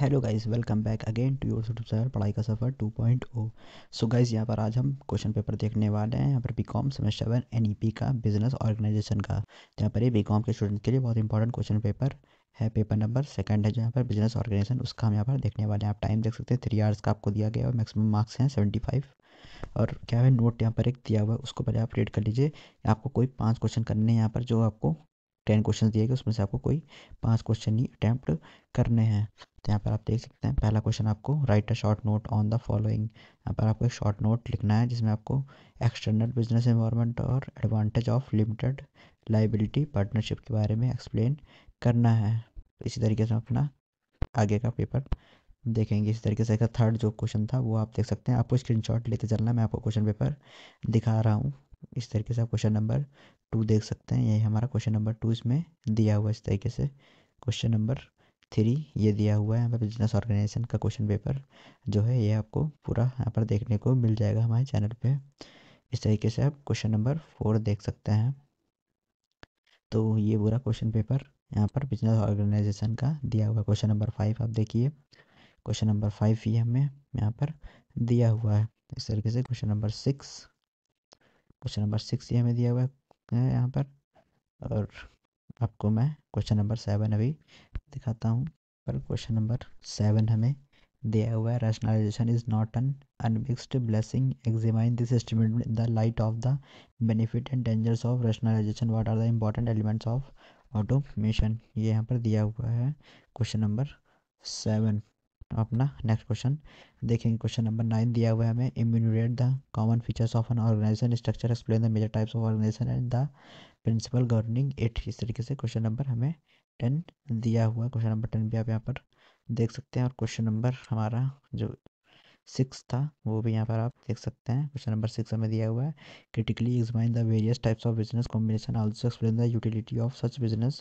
hello guys welcome back again to your YouTube channel पढ़ाई का सफ़र 2.0 so guys यहाँ पर आज हम क्वेश्चन पेपर देखने वाले हैं यहाँ पर बी कॉम सेमेस्टर वन एन का बिजनेस ऑर्गेनाइजेशन का तो यहाँ पर ये बी कॉम के स्टूडेंट के लिए बहुत इंपॉर्टेंट क्वेश्चन पेपर है पेपर नंबर सेकंड है जहाँ पर बिजनेस ऑर्गेनाइजेशन उसका हम यहाँ पर देखने वाले हैं आप टाइम देख सकते हैं थ्री आवर्स का आपको दिया गया और मैक्सिमम मार्क्स हैं सेवेंटी फाइव और क्या है नोट यहाँ पर एक दिया हुआ है उसको पहले आप रीड कर लीजिए आपको कोई पाँच क्वेश्चन करने हैं यहाँ पर जो आपको टेन क्वेश्चन दिए गए उसमें से आपको कोई पाँच क्वेश्चन ही अटैम्प्ट करने हैं तो यहाँ पर आप देख सकते हैं पहला क्वेश्चन आपको write a short note on the following यहाँ पर आपको एक शॉर्ट नोट लिखना है जिसमें आपको एक्सटर्नल बिजनेस इन्वायरमेंट और advantage of limited liability partnership के बारे में एक्सप्लेन करना है तो इसी तरीके से अपना आगे का पेपर देखेंगे इस तरीके से थर्ड जो क्वेश्चन था वो आप देख सकते हैं आपको स्क्रीनशॉट लेते चलना मैं आपको क्वेश्चन पेपर दिखा रहा हूँ इस तरीके से आप क्वेश्चन नंबर टू देख सकते हैं यही हमारा क्वेश्चन नंबर टू इसमें दिया हुआ है इस तरीके से क्वेश्चन नंबर थ्री ये दिया हुआ है यहाँ पर बिजनेस ऑर्गेनाइजेशन का क्वेश्चन पेपर जो है ये आपको पूरा यहाँ पर देखने को मिल जाएगा हमारे चैनल पे इस तरीके से आप क्वेश्चन नंबर फोर देख सकते हैं तो ये पूरा क्वेश्चन पेपर यहाँ पर बिजनेस ऑर्गेनाइजेशन का दिया हुआ क्वेश्चन नंबर फाइव आप देखिए क्वेश्चन नंबर फाइव ही हमें यहाँ पर दिया हुआ है इस तरीके से question number six question number six ये हमें दिया हुआ है यहाँ पर और आपको मैं क्वेश्चन नंबर सेवन अभी दिखाता हूँ पर क्वेश्चन नंबर सेवन हमें दिया हुआ है rationalisation is not an unmixed blessing examine this estimate in the light of the benefit and dangers of rationalisation what are the important elements of automation ये यहाँ पर दिया हुआ है क्वेश्चन नंबर सेवन अपना नेक्स्ट क्वेश्चन देखेंगे question number nine दिया हुआ है हमें enumerate the common features of an organisation structure explain the major types of organisation and the principle governing it इस तरीके से क्वेश्चन नंबर हमें टेन दिया हुआ है क्वेश्चन नंबर टेन भी आप यहाँ पर देख सकते हैं और क्वेश्चन नंबर हमारा जो सिक्स था वो भी यहाँ पर आप देख सकते हैं क्वेश्चन नंबर सिक्स हमें दिया हुआ है critically examine the various types of business combination also explain the utility of such business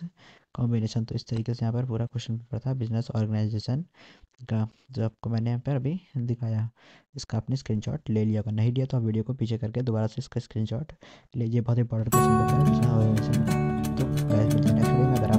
combination तो इस तरीके से यहाँ पर पूरा क्वेश्चन पेपर था बिजनेस ऑर्गेनाइजेशन का जो आपको मैंने यहाँ पर अभी दिखाया इसका आपने स्क्रीनशॉट ले लिया होगा नहीं लिया तो आप वीडियो को पीछे करके दोबारा से इसका स्क्रीन स्क्रीनशॉट लीजिए बहुत इंपॉर्टेंट क्वेश्चन पेपर है तो अगर